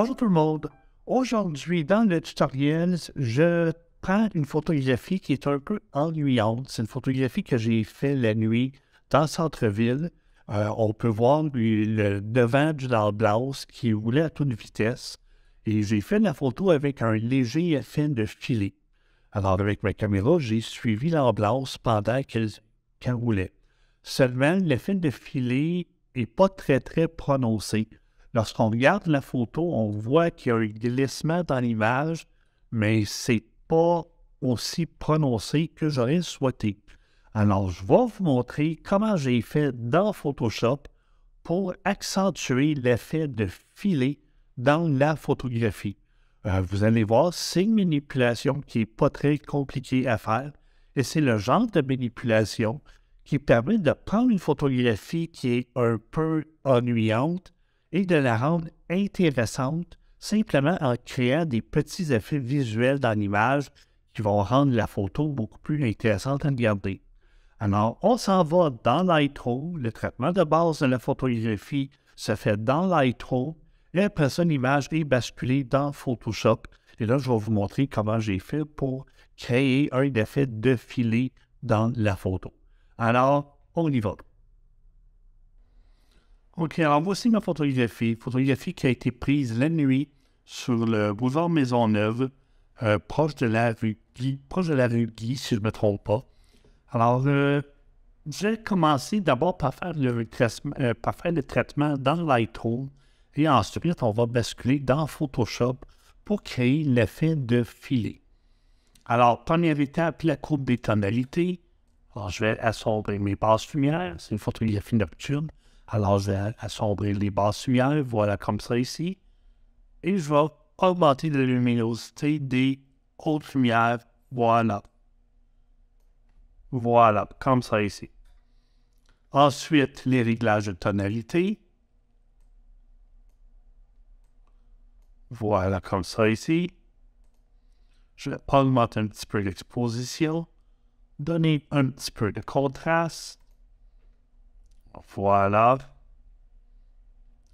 Bonjour tout le monde. Aujourd'hui, dans le tutoriel, je prends une photographie qui est un peu ennuyante. C'est une photographie que j'ai faite la nuit dans le centre-ville. Euh, on peut voir le devant du Lamblaus qui roulait à toute vitesse. Et j'ai fait la photo avec un léger effet de filet. Alors, avec ma caméra, j'ai suivi l'amblance pendant qu'elle roulait. Seulement, l'effet de filet n'est pas très, très prononcé. Lorsqu'on regarde la photo, on voit qu'il y a un glissement dans l'image, mais c'est pas aussi prononcé que j'aurais souhaité. Alors, je vais vous montrer comment j'ai fait dans Photoshop pour accentuer l'effet de filet dans la photographie. Euh, vous allez voir, c'est une manipulation qui n'est pas très compliquée à faire et c'est le genre de manipulation qui permet de prendre une photographie qui est un peu ennuyante et de la rendre intéressante simplement en créant des petits effets visuels dans l'image qui vont rendre la photo beaucoup plus intéressante à regarder. Alors, on s'en va dans Lightroom. Le traitement de base de la photographie se fait dans Lightroom. Et après ça, l'image est basculée dans Photoshop. Et là, je vais vous montrer comment j'ai fait pour créer un effet de filet dans la photo. Alors, on y va. Ok, alors voici ma photographie. Photographie qui a été prise la nuit sur le boulevard Maisonneuve, euh, proche de la rue Guy, proche de la rue Guy, si je ne me trompe pas. Alors, je euh, j'ai commencé d'abord par faire le, euh, faire le traitement dans Lightroom et ensuite on va basculer dans Photoshop pour créer l'effet de filet. Alors, première étape, la courbe des tonalités. Alors, je vais assombrir mes bases lumières, c'est une photographie nocturne. Alors, je vais assombrir les bases lumières voilà comme ça ici. Et je vais augmenter la luminosité des hautes lumières, voilà. Voilà, comme ça ici. Ensuite, les réglages de tonalité. Voilà, comme ça ici. Je vais augmenter un petit peu l'exposition, donner un petit peu de contraste. Voilà.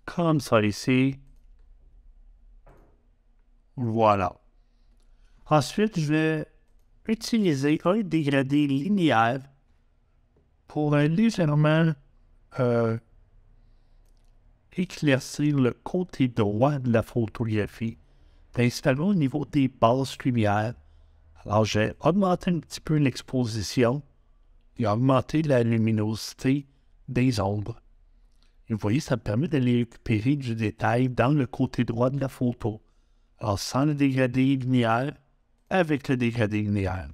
Comme ça ici. Voilà. Ensuite, je vais utiliser un dégradé linéaire pour légèrement euh, éclaircir le côté droit de la photographie, principalement au niveau des bases lumières. Alors, j'ai augmenté un petit peu l'exposition et augmenté la luminosité des ombres. vous voyez, ça me permet d'aller récupérer du détail dans le côté droit de la photo. Alors, sans le dégradé linéaire, avec le dégradé linéaire.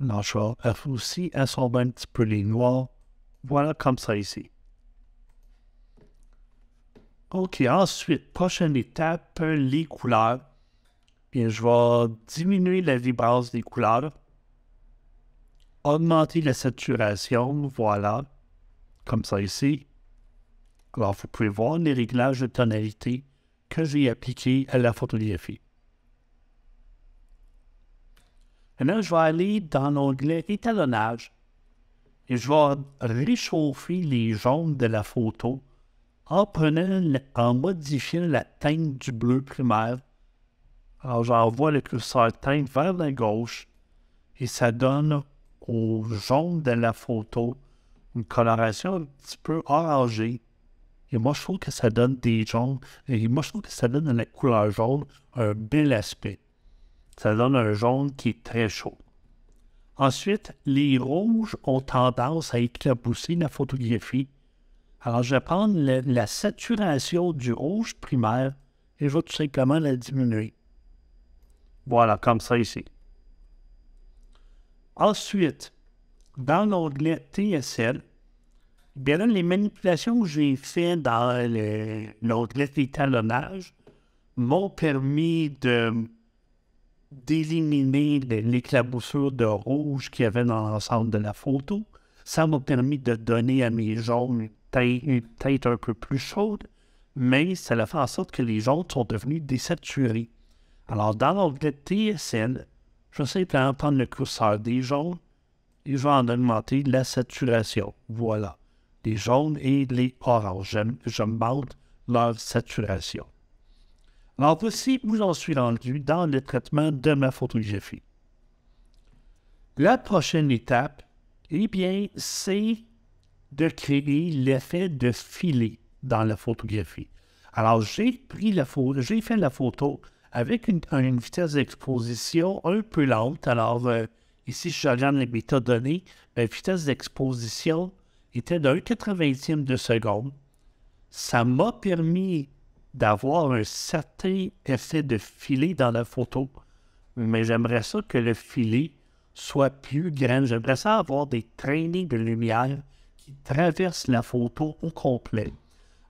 vais aussi assombrir un petit peu les noirs. Voilà comme ça ici. OK, ensuite, prochaine étape, les couleurs. Bien, je vais diminuer la vibrance des couleurs, augmenter la saturation, voilà comme ça ici. Alors, vous pouvez voir les réglages de tonalité que j'ai appliqués à la photographie. Maintenant, je vais aller dans l'onglet étalonnage et je vais réchauffer les jaunes de la photo en prenant, en modifiant la teinte du bleu primaire. Alors, j'envoie le curseur teinte vers la gauche et ça donne aux jaunes de la photo une coloration un petit peu orangée. Et moi, je trouve que ça donne des jaunes. Et moi, je trouve que ça donne à la couleur jaune un bel aspect. Ça donne un jaune qui est très chaud. Ensuite, les rouges ont tendance à éclabousser la photographie. Alors, je vais prendre la saturation du rouge primaire et je vais tout simplement la diminuer. Voilà, comme ça ici. Ensuite, dans l'onglet TSL, bien les manipulations que j'ai faites dans l'onglet étalonnage m'ont permis de d'éliminer l'éclaboussure de rouge qu'il y avait dans l'ensemble de la photo. Ça m'a permis de donner à mes jaunes une tête un peu plus chaude, mais ça a fait en sorte que les jaunes sont devenus désaturés. Alors, dans l'onglet TSL, je sais pas prendre le curseur des jaunes et je vais en augmenter la saturation. Voilà. Les jaunes et les oranges. J'augmente leur saturation. Alors voici où j'en suis rendu dans le traitement de ma photographie. La prochaine étape, eh bien, c'est de créer l'effet de filet dans la photographie. Alors, j'ai pris la photo, j'ai fait la photo avec une, vitesse d'exposition un peu lente. Alors, euh, Ici, je regarde les métadonnées. Ben, la vitesse d'exposition était d'un 80e de seconde. Ça m'a permis d'avoir un certain effet de filet dans la photo. Mais j'aimerais ça que le filet soit plus grand. J'aimerais ça avoir des traînées de lumière qui traversent la photo au complet.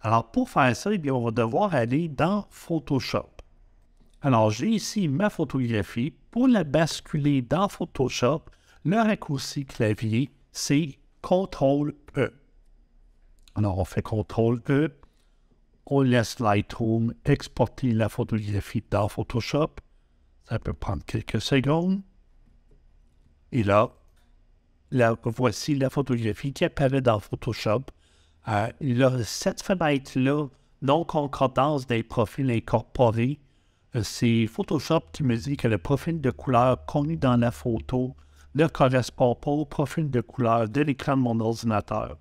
Alors, pour faire ça, eh on va devoir aller dans Photoshop. Alors, j'ai ici ma photographie pour la basculer dans Photoshop, le raccourci clavier, c'est CTRL-E. E. Alors, on fait CTRL-E, e, on laisse Lightroom exporter la photographie dans Photoshop. Ça peut prendre quelques secondes. Et là, voici la photographie qui apparaît dans Photoshop. Euh, y a cette fenêtre-là, non-concordance des profils incorporés, euh, c'est Photoshop qui me dit que le profil de couleur connu dans la photo ne correspond pas au profil de couleur de l'écran de mon ordinateur.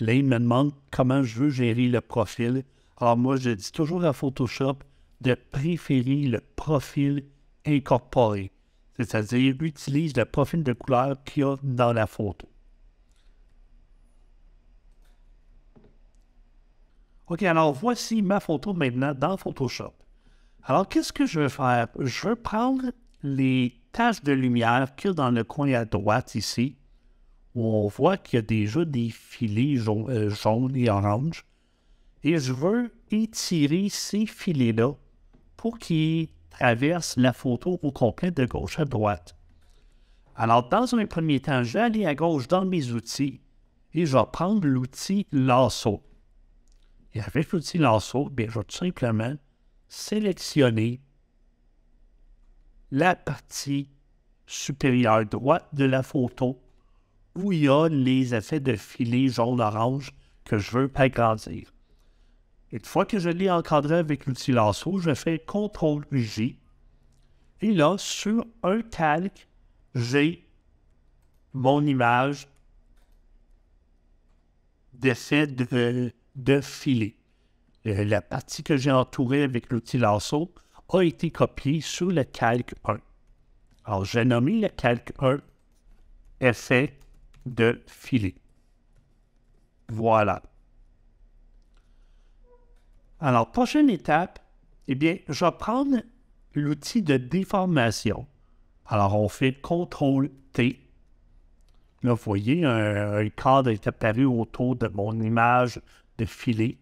Là, il me demande comment je veux gérer le profil. Alors moi, je dis toujours à Photoshop de préférer le profil incorporé, c'est-à-dire utilise le profil de couleur qu'il y a dans la photo. OK, alors voici ma photo maintenant dans Photoshop. Alors, qu'est-ce que je veux faire? Je veux prendre les taches de lumière qu'il y a dans le coin à droite ici, où on voit qu'il y a déjà des filets euh, jaunes, et oranges. Et je veux étirer ces filets-là pour qu'ils traversent la photo au complet de gauche à droite. Alors, dans un premier temps, je vais aller à gauche dans mes outils et je vais prendre l'outil lasso. Et avec l'outil lasso, bien, je vais tout simplement sélectionner la partie supérieure droite de la photo où il y a les effets de filet jaune-orange que je veux agrandir. Une fois que je l'ai encadré avec l'outil lasso, je fais CTRL-J. Et là, sur un calque, j'ai mon image d'effet de filet. Euh, la partie que j'ai entourée avec l'outil lasso a été copiée sur le calque 1. Alors, j'ai nommé le calque 1 effet de filet. Voilà. Alors, prochaine étape, eh bien, je vais prendre l'outil de déformation. Alors, on fait CTRL T. Là, vous voyez, un, un cadre est apparu autour de mon image de filet.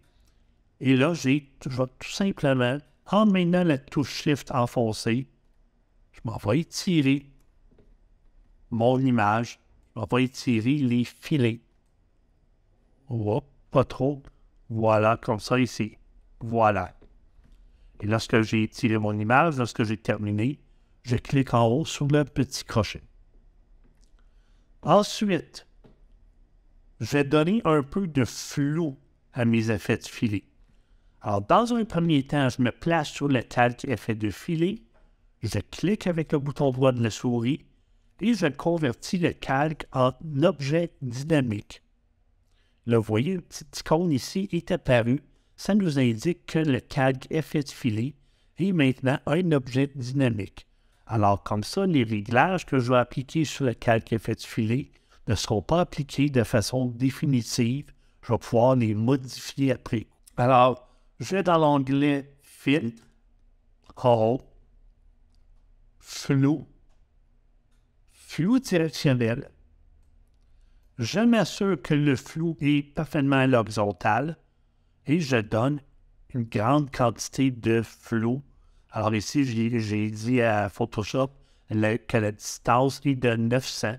Et là, je vais tout simplement, en maintenant la touche Shift enfoncée, je m'en vais étirer mon image. Je m'en vais étirer les filets. Oups, pas trop. Voilà, comme ça ici. Voilà. Et lorsque j'ai étiré mon image, lorsque j'ai terminé, je clique en haut sur le petit crochet. Ensuite, je vais donner un peu de flou à mes effets de filet. Alors, dans un premier temps, je me place sur le calque effet de filet, je clique avec le bouton droit de la souris et je convertis le calque en objet dynamique. Là, vous voyez, une petite icône ici est apparue. Ça nous indique que le calque effet de filet est maintenant un objet dynamique. Alors, comme ça, les réglages que je vais appliquer sur le calque effet de filet ne seront pas appliqués de façon définitive. Je vais pouvoir les modifier après. Alors, vais dans l'onglet Fit Call, Flou, Flou directionnel. Je m'assure que le flou est parfaitement l'horizontale et je donne une grande quantité de flou. Alors ici, j'ai dit à Photoshop que la distance est de 900.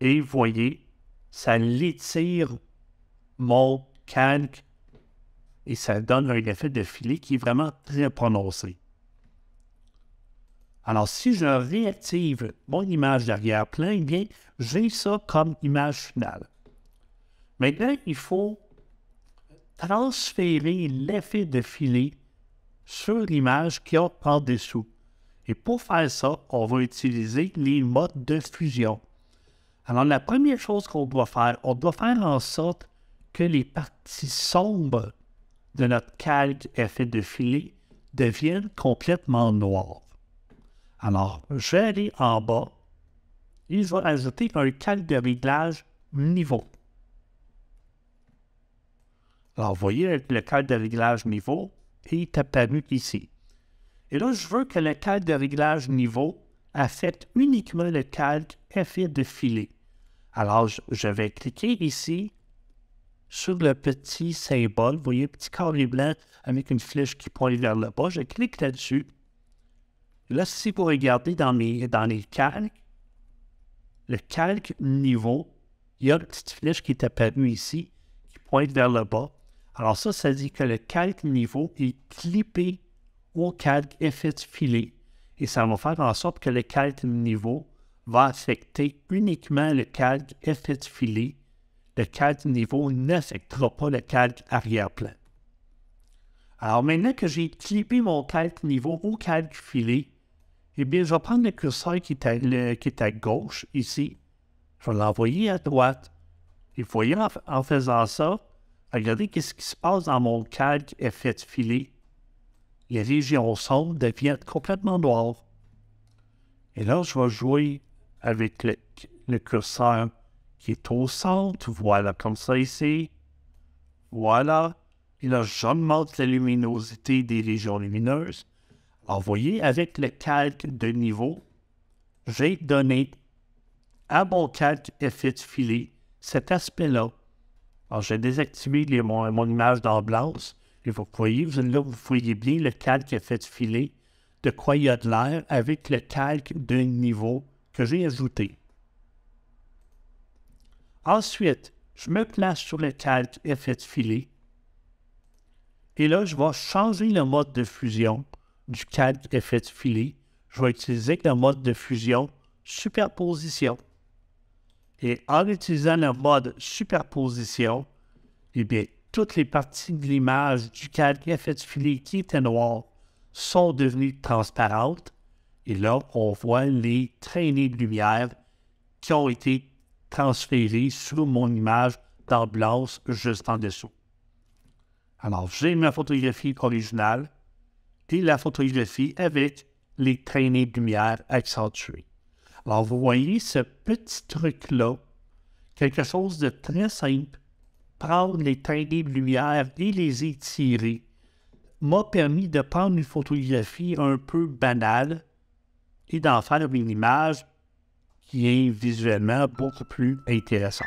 Et vous voyez, ça l'étire mon calque et ça donne un effet de filet qui est vraiment très prononcé. Alors, si je réactive mon image d'arrière-plan, eh bien, j'ai ça comme image finale. Maintenant, il faut transférer l'effet de filet sur l'image qui est par-dessous. Et pour faire ça, on va utiliser les modes de fusion. Alors, la première chose qu'on doit faire, on doit faire en sorte que les parties sombres de notre calque effet de filet deviennent complètement noirs. Alors, je vais aller en bas. Ils va ajouter un calque de réglage niveau. Alors, vous voyez, le calque de réglage niveau est apparu ici. Et là, je veux que le calque de réglage niveau affecte uniquement le calque effet de filet. Alors, je vais cliquer ici sur le petit symbole, vous voyez, petit carré blanc avec une flèche qui pointe vers le bas. Je clique là-dessus. Là, si vous regardez dans, mes, dans les calques, le calque niveau, il y a une petite flèche qui est apparue ici, qui pointe vers le bas. Alors ça, ça dit que le calque niveau est clippé au calque effet de filet. Et ça va faire en sorte que le calque niveau va affecter uniquement le calque effet de filet le calque niveau n'affectera pas le calque arrière-plan. Alors maintenant que j'ai clippé mon calque niveau au calque filé, eh bien, je vais prendre le curseur qui est à, gauche ici. Je vais l'envoyer à droite. Et vous voyez, en, faisant ça, regardez ce qui se passe dans mon calque effet de filet. Les régions sombres deviennent complètement noires. Et là, je vais jouer avec le curseur qui est au centre. Voilà, comme ça ici. Voilà. Et là, j'augmente la luminosité des régions lumineuses. Alors, vous voyez, avec le calque de niveau, j'ai donné à mon calque effet de filet cet aspect-là. Alors, j'ai désactivé mon, mon, image d'ambiance. Et vous voyez, vous, là, vous voyez bien le calque effet de filet, de quoi il y a de l'air avec le calque de niveau que j'ai ajouté. Ensuite, je me place sur le calque effet de filet. Et là, je vais changer le mode de fusion du calque effet de filet. Je vais utiliser le mode de fusion superposition. Et en utilisant le mode superposition, eh bien, toutes les parties de l'image du calque effet de filet qui était noir sont devenues transparentes. Et là, on voit les traînées de lumière qui ont été transférée sur mon image d'ambulance juste en dessous. Alors, j'ai ma photographie originale et la photographie avec les traînées de lumière accentuées. Alors, vous voyez ce petit truc-là, quelque chose de très simple, prendre les traînées de lumière et les étirer, m'a permis de prendre une photographie un peu banale et d'en faire une image qui est visuellement beaucoup plus intéressante.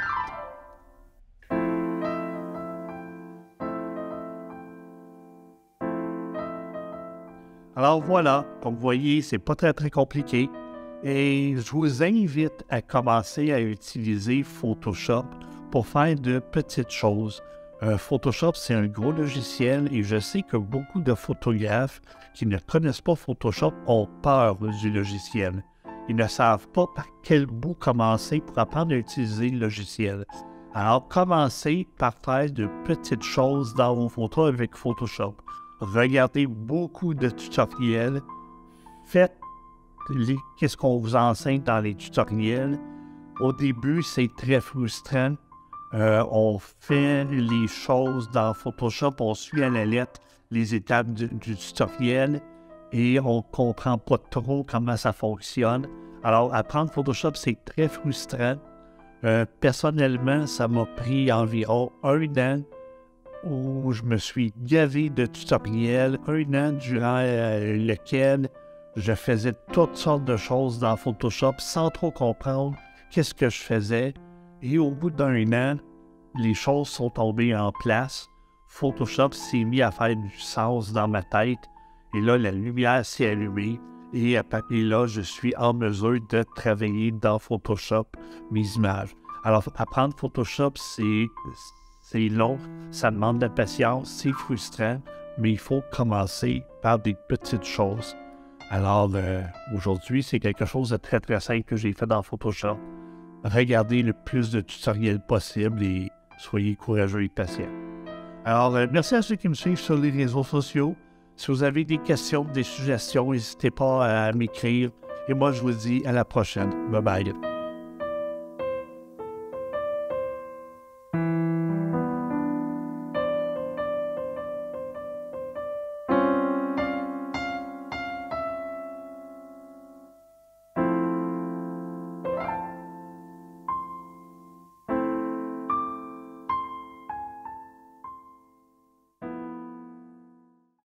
Alors voilà, comme vous voyez, c'est pas très très compliqué et je vous invite à commencer à utiliser Photoshop pour faire de petites choses. Euh, Photoshop, c'est un gros logiciel et je sais que beaucoup de photographes qui ne connaissent pas Photoshop ont peur du logiciel ils ne savent pas par quel bout commencer pour apprendre à utiliser le logiciel. Alors, commencez par faire de petites choses dans vos photos avec Photoshop. Regardez beaucoup de tutoriels. Faites les, qu'est-ce qu'on vous enseigne dans les tutoriels. Au début, c'est très frustrant. Euh, on fait les choses dans Photoshop, on suit à la lettre les étapes du tutoriel et on ne comprend pas trop comment ça fonctionne. Alors, apprendre Photoshop, c'est très frustrant. Euh, personnellement, ça m'a pris environ un an où je me suis gavé de tutoriels, un an durant euh, lequel je faisais toutes sortes de choses dans Photoshop sans trop comprendre qu'est-ce que je faisais. Et au bout d'un an, les choses sont tombées en place. Photoshop s'est mis à faire du sens dans ma tête et là, la lumière s'est allumée. Et, à de là, je suis en mesure de travailler dans Photoshop mes images. Alors, apprendre Photoshop, c'est long, ça demande de la patience, c'est frustrant, mais il faut commencer par des petites choses. Alors, aujourd'hui, c'est quelque chose de très, très simple que j'ai fait dans Photoshop. Regardez le plus de tutoriels possible et soyez courageux et patient. Alors, euh, merci à ceux qui me suivent sur les réseaux sociaux. Si vous avez des questions, des suggestions, n'hésitez pas à m'écrire. Et moi, je vous dis à la prochaine. Bye bye.